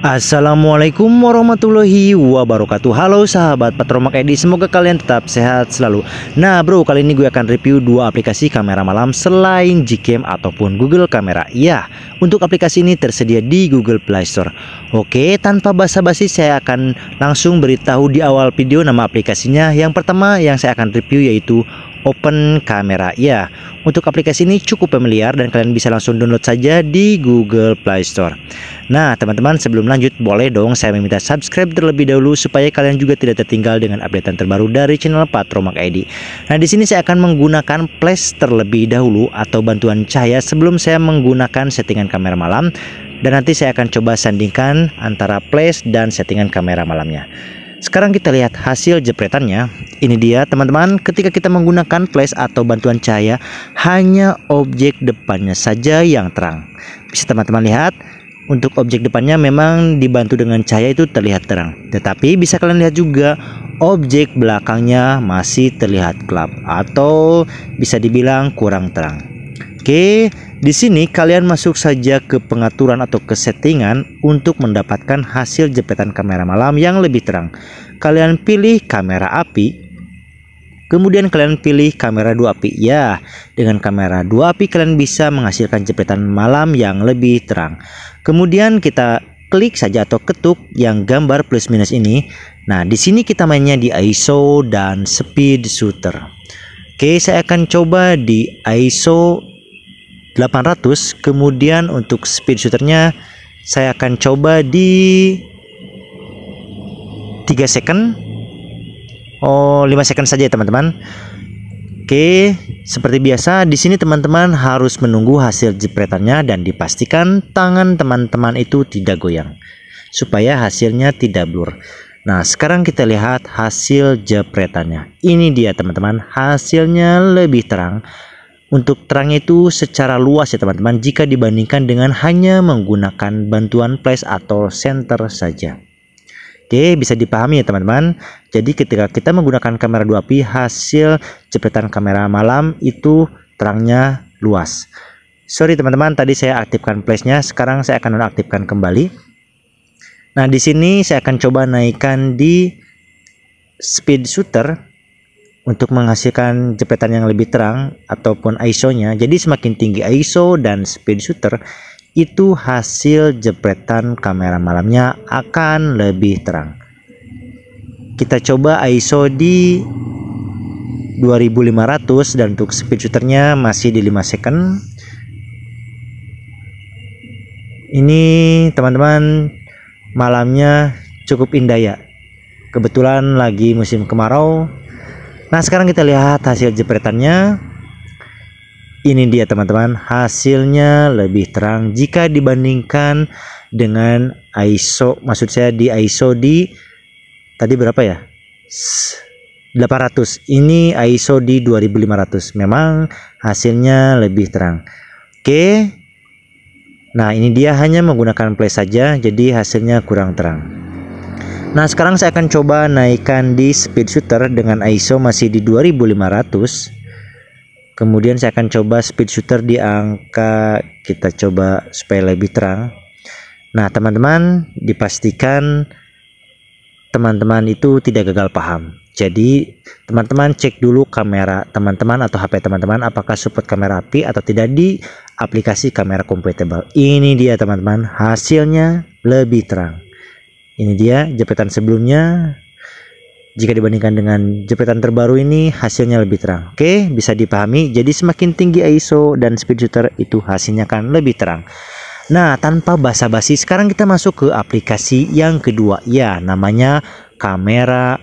Assalamualaikum warahmatullahi wabarakatuh Halo sahabat Petromak Edi Semoga kalian tetap sehat selalu Nah bro kali ini gue akan review dua aplikasi kamera malam Selain Gcam ataupun Google Kamera Ya untuk aplikasi ini tersedia di Google Play Store Oke tanpa basa-basi saya akan langsung beritahu di awal video nama aplikasinya Yang pertama yang saya akan review yaitu open kamera ya untuk aplikasi ini cukup familiar dan kalian bisa langsung download saja di Google Play Store nah teman-teman sebelum lanjut boleh dong saya meminta subscribe terlebih dahulu supaya kalian juga tidak tertinggal dengan update terbaru dari channel Patromak ID nah di sini saya akan menggunakan flash terlebih dahulu atau bantuan cahaya sebelum saya menggunakan settingan kamera malam dan nanti saya akan coba sandingkan antara flash dan settingan kamera malamnya sekarang kita lihat hasil jepretannya. Ini dia teman-teman, ketika kita menggunakan flash atau bantuan cahaya, hanya objek depannya saja yang terang. Bisa teman-teman lihat, untuk objek depannya memang dibantu dengan cahaya itu terlihat terang. Tetapi bisa kalian lihat juga objek belakangnya masih terlihat gelap atau bisa dibilang kurang terang. Oke, di sini kalian masuk saja ke pengaturan atau ke settingan untuk mendapatkan hasil jepretan kamera malam yang lebih terang. Kalian pilih kamera api, Kemudian kalian pilih kamera dua api. Ya, dengan kamera dua api kalian bisa menghasilkan jepretan malam yang lebih terang. Kemudian kita klik saja atau ketuk yang gambar plus minus ini. Nah, di sini kita mainnya di ISO dan speed shooter. Oke, saya akan coba di ISO 800 kemudian untuk speed shooternya saya akan coba di 3 second oh 5 second saja ya teman-teman Oke, seperti biasa di sini teman-teman harus menunggu hasil jepretannya dan dipastikan tangan teman-teman itu tidak goyang supaya hasilnya tidak blur. Nah, sekarang kita lihat hasil jepretannya. Ini dia teman-teman, hasilnya lebih terang untuk terang itu secara luas ya teman-teman jika dibandingkan dengan hanya menggunakan bantuan flash atau center saja. Oke, bisa dipahami ya teman-teman. Jadi ketika kita menggunakan kamera 2P, hasil jepretan kamera malam itu terangnya luas. Sorry teman-teman, tadi saya aktifkan flashnya, sekarang saya akan nonaktifkan kembali. Nah, di sini saya akan coba naikkan di speed shooter untuk menghasilkan jepretan yang lebih terang ataupun ISO-nya. Jadi semakin tinggi ISO dan speed shooter, itu hasil jepretan kamera malamnya akan lebih terang. Kita coba ISO di 2500 dan untuk speed shooternya masih di 5 second. Ini teman-teman malamnya cukup indah ya. Kebetulan lagi musim kemarau, Nah sekarang kita lihat hasil jepretannya ini dia teman-teman hasilnya lebih terang jika dibandingkan dengan ISO maksud saya di ISO di tadi berapa ya 800 ini ISO di 2500 memang hasilnya lebih terang oke nah ini dia hanya menggunakan play saja jadi hasilnya kurang terang Nah sekarang saya akan coba naikkan di speed shooter dengan ISO masih di 2500 Kemudian saya akan coba speed shooter di angka kita coba supaya lebih terang Nah teman-teman dipastikan teman-teman itu tidak gagal paham jadi teman-teman cek dulu kamera teman-teman atau HP teman-teman apakah support kamera api atau tidak di aplikasi kamera compatible. Ini dia teman-teman hasilnya lebih terang. Ini dia jepretan sebelumnya. Jika dibandingkan dengan jepretan terbaru ini hasilnya lebih terang. Oke, bisa dipahami. Jadi semakin tinggi ISO dan speed shooter itu hasilnya akan lebih terang. Nah, tanpa basa-basi sekarang kita masuk ke aplikasi yang kedua ya, namanya kamera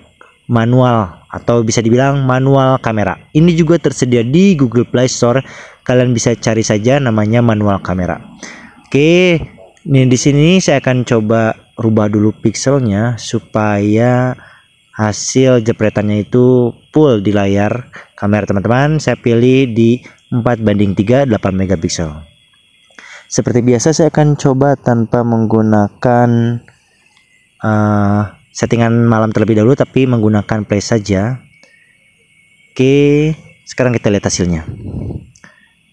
manual atau bisa dibilang manual kamera. Ini juga tersedia di Google Play Store. Kalian bisa cari saja namanya manual kamera. Oke, ini di sini saya akan coba rubah dulu pixelnya supaya hasil jepretannya itu full di layar kamera teman-teman saya pilih di 4 banding 3 8 megapiksel seperti biasa saya akan coba tanpa menggunakan uh, settingan malam terlebih dahulu tapi menggunakan play saja oke sekarang kita lihat hasilnya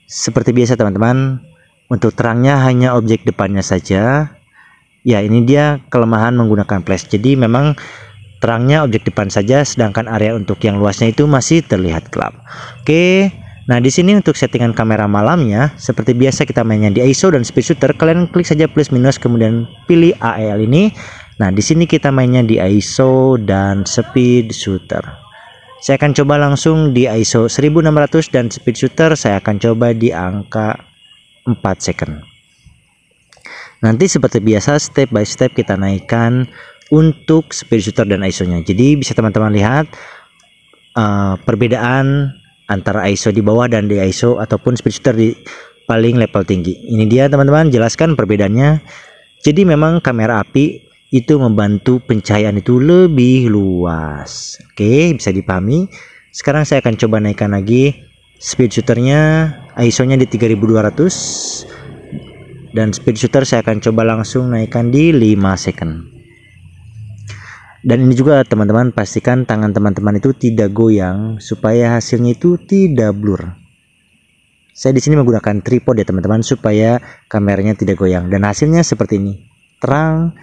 seperti biasa teman-teman untuk terangnya hanya objek depannya saja ya ini dia kelemahan menggunakan flash jadi memang terangnya objek depan saja sedangkan area untuk yang luasnya itu masih terlihat gelap oke Nah, di sini untuk settingan kamera malamnya, seperti biasa kita mainnya di ISO dan speed shooter, kalian klik saja plus minus kemudian pilih AL ini. Nah, di sini kita mainnya di ISO dan speed shooter. Saya akan coba langsung di ISO 1600 dan speed shooter saya akan coba di angka 4 second. Nanti seperti biasa step by step kita naikkan untuk speed shooter dan ISO-nya. Jadi bisa teman-teman lihat uh, perbedaan antara ISO di bawah dan di ISO ataupun speed shooter di paling level tinggi. Ini dia teman-teman jelaskan perbedaannya. Jadi memang kamera api itu membantu pencahayaan itu lebih luas. Oke, bisa dipahami. Sekarang saya akan coba naikkan lagi speed shooternya ISO-nya di 3200 dan speed shooter saya akan coba langsung naikkan di 5 second dan ini juga teman-teman pastikan tangan teman-teman itu tidak goyang supaya hasilnya itu tidak blur saya di sini menggunakan tripod ya teman-teman supaya kameranya tidak goyang dan hasilnya seperti ini terang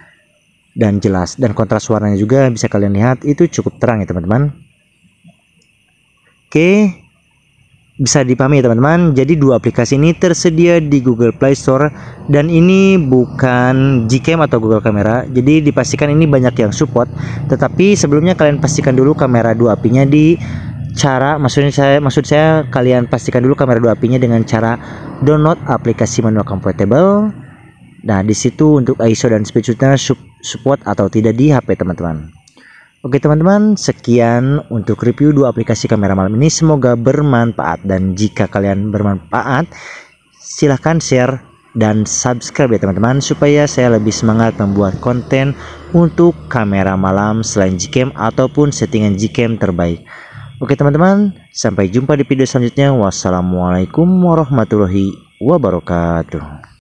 dan jelas dan kontras warnanya juga bisa kalian lihat itu cukup terang ya teman-teman oke bisa dipahami ya teman-teman jadi dua aplikasi ini tersedia di Google Play Store dan ini bukan Gcam atau Google Kamera jadi dipastikan ini banyak yang support tetapi sebelumnya kalian pastikan dulu kamera dua apinya di cara maksudnya saya maksud saya kalian pastikan dulu kamera dua apinya dengan cara download aplikasi manual compatible nah disitu untuk ISO dan speed shootnya support atau tidak di HP teman-teman Oke teman-teman, sekian untuk review dua aplikasi kamera malam ini. Semoga bermanfaat dan jika kalian bermanfaat, silahkan share dan subscribe ya teman-teman supaya saya lebih semangat membuat konten untuk kamera malam selain Gcam ataupun settingan Gcam terbaik. Oke teman-teman, sampai jumpa di video selanjutnya. Wassalamualaikum warahmatullahi wabarakatuh.